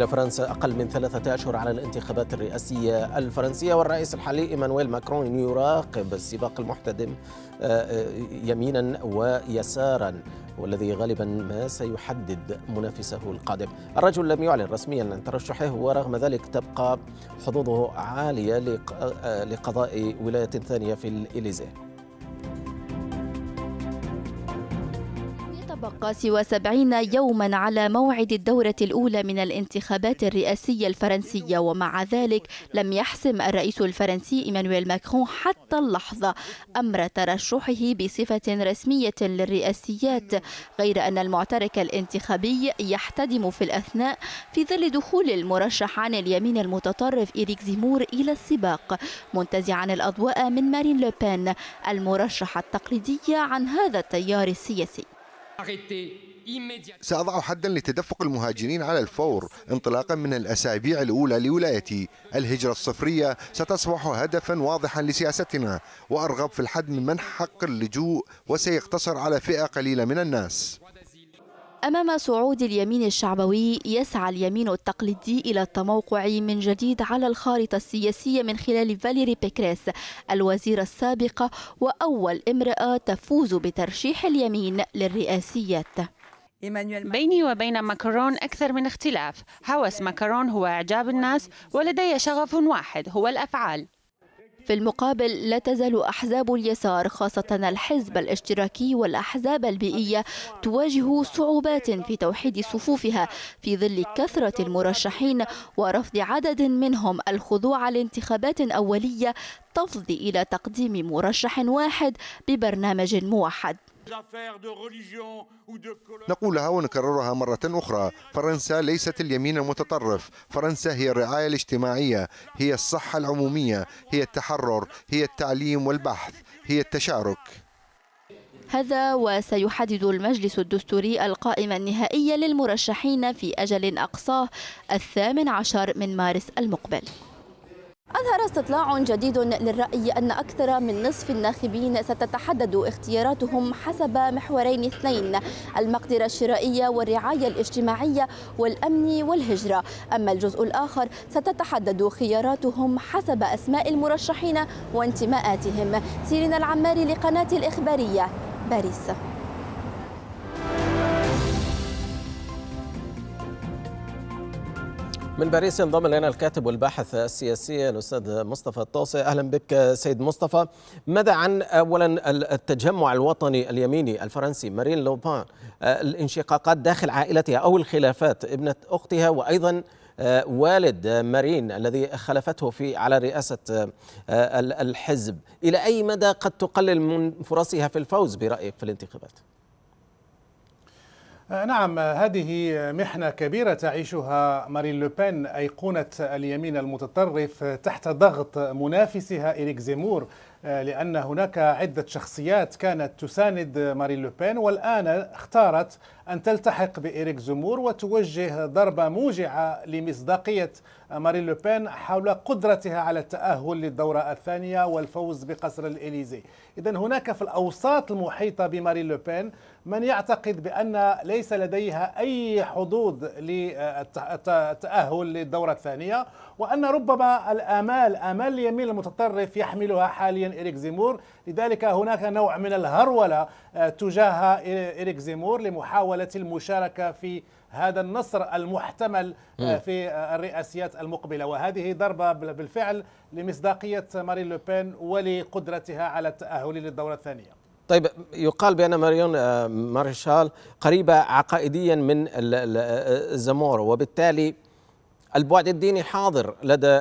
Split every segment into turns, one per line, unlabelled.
إلى فرنسا أقل من ثلاثة أشهر على الانتخابات الرئاسية الفرنسية والرئيس الحالي إيمانويل ماكرون يراقب السباق المحتدم آه، آه، يمينا ويسارا والذي غالبا ما سيحدد منافسه القادم الرجل لم يعلن رسميا عن ترشحه ورغم ذلك تبقى حظوظه عالية آه، لقضاء ولاية ثانية في الإليزيه
بقى سوى سبعين يوما على موعد الدورة الأولى من الانتخابات الرئاسية الفرنسية ومع ذلك لم يحسم الرئيس الفرنسي إيمانويل ماكرون حتى اللحظة أمر ترشحه بصفة رسمية للرئاسيات غير أن المعترك الانتخابي يحتدم في الأثناء في ظل دخول المرشح عن اليمين المتطرف إريك زيمور إلى السباق منتزعا الأضواء من مارين لوبان المرشحة التقليدية عن هذا التيار السياسي
سأضع حدا لتدفق المهاجرين على الفور انطلاقا من الأسابيع الأولى لولايتي الهجرة الصفرية ستصبح هدفا واضحا لسياستنا وأرغب في الحد من منح حق اللجوء وسيقتصر على فئة قليلة من الناس
أمام صعود اليمين الشعبوي يسعى اليمين التقليدي إلى التموقع من جديد على الخارطة السياسية من خلال فاليري بيكريس الوزيرة السابقة وأول امرأة تفوز بترشيح اليمين للرئاسيات بيني وبين ماكرون أكثر من اختلاف هوس ماكرون هو إعجاب الناس ولدي شغف واحد هو الأفعال في المقابل لا تزال أحزاب اليسار خاصة الحزب الاشتراكي والأحزاب البيئية تواجه صعوبات في توحيد صفوفها في ظل كثرة المرشحين ورفض عدد منهم الخضوع لانتخابات أولية تفضي إلى تقديم مرشح واحد ببرنامج موحد
نقولها ونكررها مرة أخرى فرنسا ليست اليمين المتطرف فرنسا هي الرعاية الاجتماعية هي الصحة العمومية هي التحرر هي التعليم والبحث هي التشارك
هذا وسيحدد المجلس الدستوري القائمة النهائية للمرشحين في أجل أقصاه الثامن عشر من مارس المقبل أظهر استطلاع جديد للرأي أن أكثر من نصف الناخبين ستتحدد اختياراتهم حسب محورين اثنين المقدرة الشرائية والرعاية الاجتماعية والأمن والهجرة أما الجزء الآخر ستتحدد خياراتهم حسب أسماء المرشحين وانتماءاتهم سيرين العماري لقناة الإخبارية باريس
من باريس ينضم الينا الكاتب والباحث السياسي الاستاذ مصطفى الطاسي اهلا بك سيد مصطفى ماذا عن اولا التجمع الوطني اليميني الفرنسي مارين لوبان آه، الانشقاقات داخل عائلتها او الخلافات ابنه اختها وايضا آه، والد مارين الذي خلفته في على رئاسه آه، الحزب الى اي مدى قد تقلل من فرصها في الفوز برايك في الانتخابات؟
آه، نعم آه، هذه آه، محنة كبيرة تعيشها مارين لوبين أيقونة اليمين المتطرف تحت ضغط منافسها إريك زيمور لأن هناك عدة شخصيات كانت تساند مارين لوبين والآن اختارت أن تلتحق بإيريك زمور وتوجه ضربة موجعة لمصداقية مارين لوبين حول قدرتها على التأهل للدورة الثانية والفوز بقصر الإليزي إذا هناك في الأوساط المحيطة بمارين لوبين من يعتقد بأن ليس لديها أي حظوظ للتأهل للدورة الثانية وأن ربما الآمال آمال اليمين المتطرف يحملها حاليا إيريك زيمور لذلك هناك نوع من الهرولة آه، تجاه إيريك زيمور لمحاولة مسألة المشاركة في هذا النصر المحتمل آه، في آه، الرئاسيات المقبلة وهذه ضربة بالفعل لمصداقية مارين لوبين ولقدرتها على التأهل للدورة الثانية
طيب يقال بان ماريون آه، مارشال قريبه عقائديا من زامورو وبالتالي البعد الديني حاضر لدى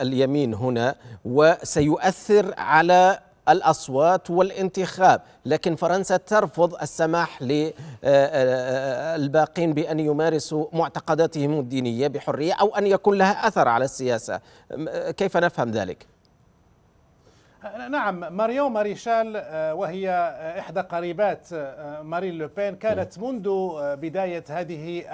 اليمين هنا وسيؤثر على الأصوات والانتخاب لكن فرنسا ترفض السماح للباقين بأن يمارسوا معتقداتهم الدينية بحرية أو أن يكون لها أثر على السياسة كيف نفهم ذلك؟
نعم ماريو ماريشال آه، وهي إحدى قريبات آه، مارين لوبين كانت نعم. منذ آه، بداية هذه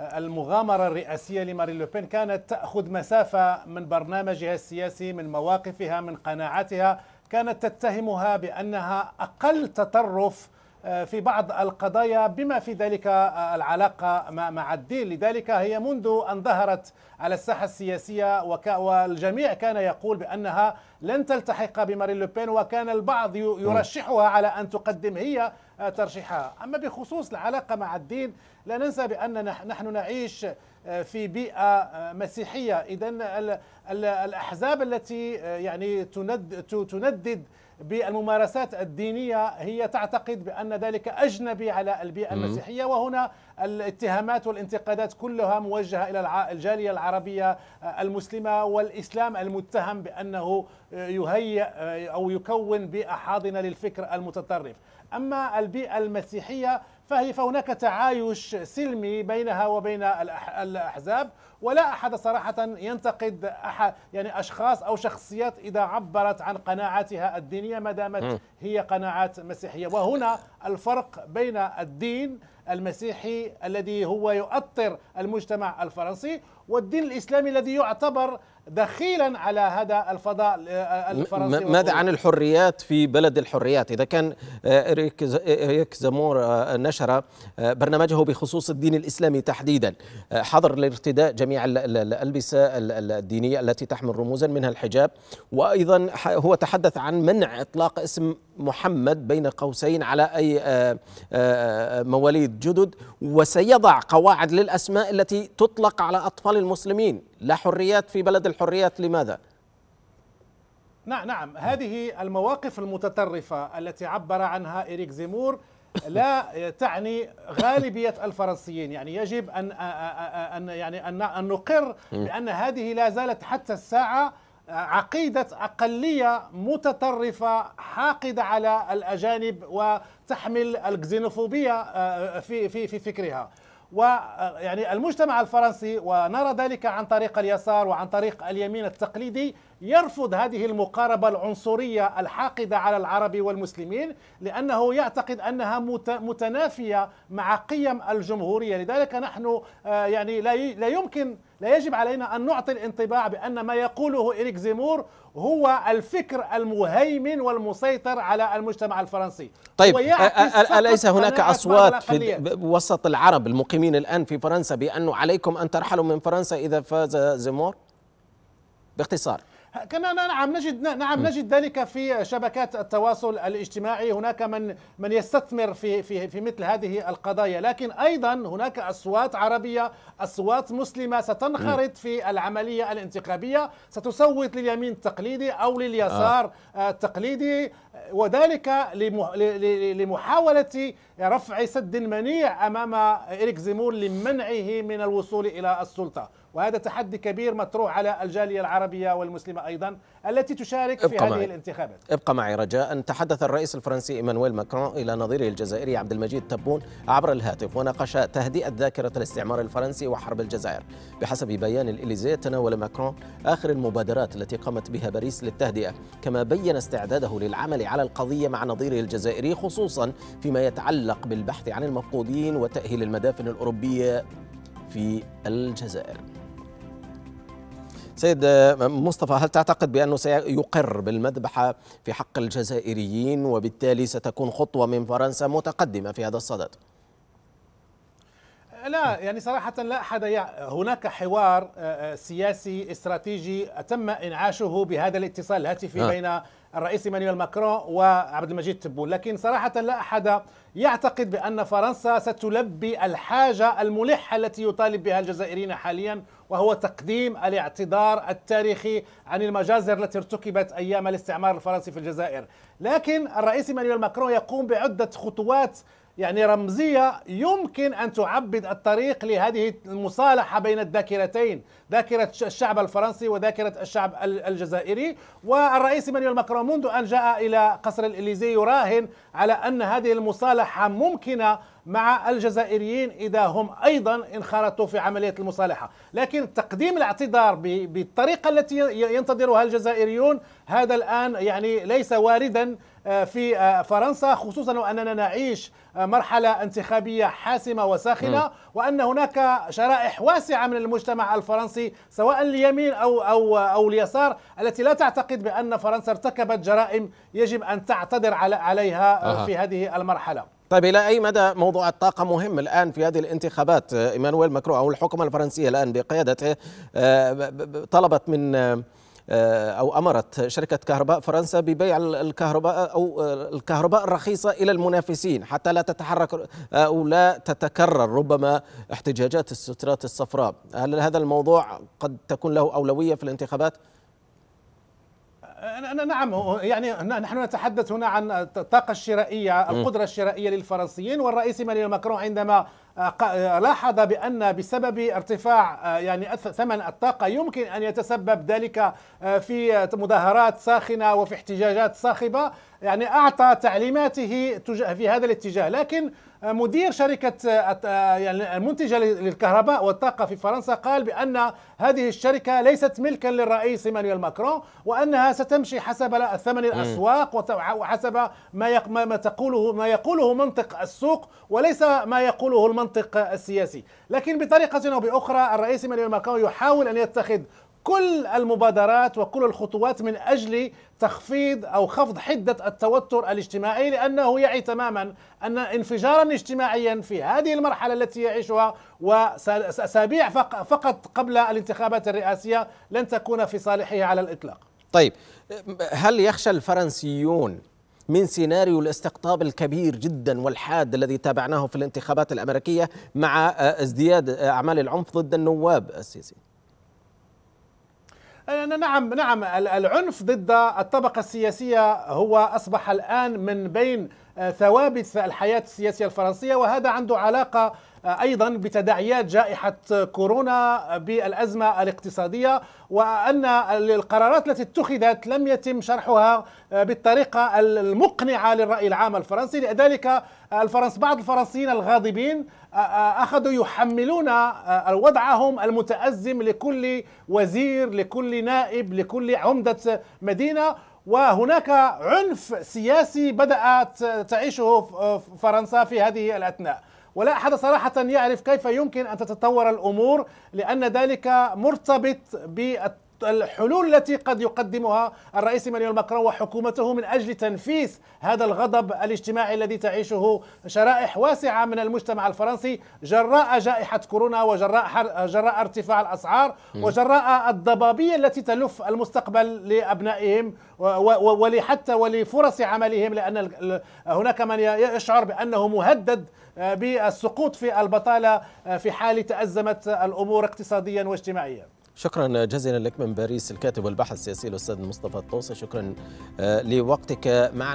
المغامرة الرئاسية لمارين لوبين كانت تأخذ مسافة من برنامجها السياسي من مواقفها من قناعاتها كانت تتهمها بانها اقل تطرف آه، في بعض القضايا بما في ذلك آه، العلاقه مع الدين لذلك هي منذ ان ظهرت على الساحه السياسيه والجميع كان يقول بانها لن تلتحق بمارين لوبين وكان البعض يرشحها على ان تقدم هي آه، ترشيحها اما بخصوص العلاقه مع الدين لا ننسى بان نحن نعيش في بيئه مسيحيه اذا الاحزاب التي يعني تندد بالممارسات الدينية هي تعتقد بأن ذلك أجنبي على البيئة المسيحية وهنا الاتهامات والانتقادات كلها موجهة إلى الجالية العربية آه، المسلمة والإسلام المتهم بأنه آه، يهيئ آه، أو يكون بيئة حاضنة للفكر المتطرف أما البيئة المسيحية فهي فهناك تعايش سلمي بينها وبين الأحزاب ولا احد صراحه ينتقد احد يعني اشخاص او شخصيات اذا عبرت عن قناعاتها الدينيه ما دامت هي قناعات مسيحيه وهنا الفرق بين الدين المسيحي الذي هو يؤطر المجتمع الفرنسي والدين الاسلامي الذي يعتبر دخيلا على هذا الفضاء آه، آه، الفرنسي ماذا عن
الحريات في بلد الحريات إذا كان آه، إريك زامور نشر برنامجه بخصوص الدين الإسلامي تحديدا حظر لارتداء جميع الألبسة الدينية التي تحمل رموزا منها الحجاب وأيضا هو تحدث عن منع إطلاق اسم محمد بين قوسين على أي آه، آه، مواليد جدد وسيضع قواعد للأسماء التي تطلق على أطفال المسلمين لا حريات في بلد الحريات لماذا؟
نعم نعم هذه المواقف المتطرفة التي عبر عنها إريك زيمور لا تعني غالبية الفرنسيين يعني يجب أن أن يعني أن نقر بأن هذه لا زالت حتى الساعة عقيدة أقلية متطرفة حاقدة على الأجانب وتحمل الكزينوفوبية آه، آه، في في في فكرها ويعني آه، المجتمع الفرنسي ونرى ذلك عن طريق اليسار وعن طريق اليمين التقليدي يرفض هذه المقاربة العنصرية الحاقدة على العرب والمسلمين لأنه يعتقد أنها متنافية مع قيم الجمهورية لذلك نحن آه، يعني لا يمكن لا يجب علينا أن نعطي الانطباع بأن ما يقوله إريك زيمور هو الفكر المهيمن والمسيطر على المجتمع الفرنسي طيب أليس هناك أصوات في
وسط العرب المقيمين الآن في فرنسا بأنه عليكم أن ترحلوا من فرنسا إذا فاز زيمور باختصار
كما نعم نجد نعم نجد ذلك في شبكات التواصل الاجتماعي هناك من من يستثمر في في في مثل هذه القضايا لكن ايضا هناك اصوات عربيه اصوات مسلمه ستنخرط في العمليه الانتخابيه ستصوت لليمين التقليدي او لليسار آه. التقليدي وذلك لمحاولة رفع سد منيع أمام إريك زيمور لمنعه من الوصول إلى السلطة وهذا تحدي كبير مطروح على الجالية العربية والمسلمة أيضا التي تشارك في هذه معي. الانتخابات
ابقى معي رجاء تحدث الرئيس الفرنسي ايمانويل ماكرون الى نظيره الجزائري عبد المجيد تبون عبر الهاتف وناقش تهدئه ذاكره الاستعمار الفرنسي وحرب الجزائر بحسب بيان الاليزيه تناول ماكرون اخر المبادرات التي قامت بها باريس للتهدئه كما بين استعداده للعمل على القضيه مع نظيره الجزائري خصوصا فيما يتعلق بالبحث عن المفقودين وتاهيل المدافن الاوروبيه في الجزائر سيد مصطفى هل تعتقد بأنه سيقر بالمذبحة في حق الجزائريين وبالتالي ستكون خطوة من فرنسا متقدمة في هذا الصدد؟
لا يعني صراحة لا أحد يع... هناك حوار آه، آه، سياسي استراتيجي تم إنعاشه بهذا الاتصال الهاتفي آه. بين الرئيس مانويل ماكرون وعبد المجيد تبون لكن صراحة لا أحد يعتقد بأن فرنسا ستلبي الحاجة الملحة التي يطالب بها الجزائريين حاليا وهو تقديم الاعتذار التاريخي عن المجازر التي ارتكبت أيام الاستعمار الفرنسي في الجزائر لكن الرئيس مانويل ماكرون يقوم بعدة خطوات يعني رمزية يمكن أن تعبد الطريق لهذه المصالحة بين الذاكرتين ذاكرة الشعب الفرنسي وذاكرة الشعب الجزائري والرئيس مانويل ماكرون منذ أن جاء إلى قصر الإليزي يراهن على أن هذه المصالحة ممكنة مع الجزائريين إذا هم أيضا انخرطوا في عملية المصالحة لكن تقديم الاعتذار بالطريقة التي ينتظرها الجزائريون هذا الآن يعني ليس واردا آه، في آه، فرنسا خصوصا واننا نعيش آه، مرحله انتخابيه حاسمه وساخنه وان هناك شرائح واسعه من المجتمع الفرنسي سواء اليمين او او او اليسار التي لا تعتقد بان فرنسا ارتكبت جرائم يجب ان تعتذر عليها في هذه المرحله
طيب إلى أي مدى موضوع الطاقة مهم الآن في هذه الانتخابات إيمانويل ماكرون أو الحكومة الفرنسية الآن بقيادته آه، طلبت من آه، أو أمرت شركة كهرباء فرنسا ببيع الكهرباء أو آه، الكهرباء الرخيصة إلى المنافسين حتى لا تتحرك أو لا تتكرر ربما احتجاجات السترات الصفراء هل هذا الموضوع قد تكون له أولوية في الانتخابات؟
أنا نعم يعني نحن نتحدث هنا عن الطاقة الشرائية القدرة الشرائية للفرنسيين والرئيس إيمانويل ماكرون عندما آه، آه، لاحظ بأن بسبب ارتفاع آه، يعني ثمن الطاقة يمكن أن يتسبب ذلك في مظاهرات ساخنة وفي احتجاجات صاخبة يعني أعطى تعليماته في هذا الاتجاه لكن مدير شركة يعني المنتجة للكهرباء والطاقة في فرنسا قال بأن هذه الشركة ليست ملكا للرئيس مانويل ماكرون وأنها ستمشي حسب ثمن الأسواق وحسب ما ما تقوله ما يقوله منطق السوق وليس ما يقوله المنطق السياسي لكن بطريقة أو بأخرى الرئيس مانويل ماكرون يحاول أن يتخذ كل المبادرات وكل الخطوات من اجل تخفيض او خفض حده التوتر الاجتماعي لانه يعي تماما ان انفجارا اجتماعيا في هذه المرحله التي يعيشها واسابيع فقط قبل الانتخابات الرئاسيه لن تكون في
صالحه على الاطلاق. طيب هل يخشى الفرنسيون من سيناريو الاستقطاب الكبير جدا والحاد الذي تابعناه في الانتخابات الامريكيه مع آه، ازدياد آه، اعمال العنف ضد النواب السيسي؟
نعم نعم العنف ضد الطبقة السياسية هو أصبح الآن من بين آه، ثوابت الحياة السياسية الفرنسية وهذا عنده علاقة آه، ايضا بتداعيات جائحه كورونا آه، بالازمه الاقتصاديه وان القرارات التي اتخذت لم يتم شرحها بالطريقه المقنعه للراي العام الفرنسي لذلك الفرنس بعض الفرنسيين الغاضبين اخذوا يحملون وضعهم المتازم لكل وزير لكل نائب لكل عمده مدينه وهناك عنف سياسي بدأت تعيشه فرنسا في هذه الأثناء ولا أحد صراحة يعرف كيف يمكن أن تتطور الأمور لأن ذلك مرتبط بالتطور الحلول التي قد يقدمها الرئيس مانويل ماكرون وحكومته من اجل تنفيس هذا الغضب الاجتماعي الذي تعيشه شرائح واسعه من المجتمع الفرنسي جراء جائحه كورونا وجراء جراء ارتفاع الاسعار وجراء الضبابيه التي تلف المستقبل لابنائهم ولحتى ولفرص عملهم لان هناك من يشعر بانه مهدد آه، بالسقوط في البطاله آه، في حال تازمت الامور اقتصاديا واجتماعيا
شكرا جزيلا لك من باريس الكاتب والباحث السياسي الأستاذ مصطفى الطوسي شكرا آه، لوقتك معنا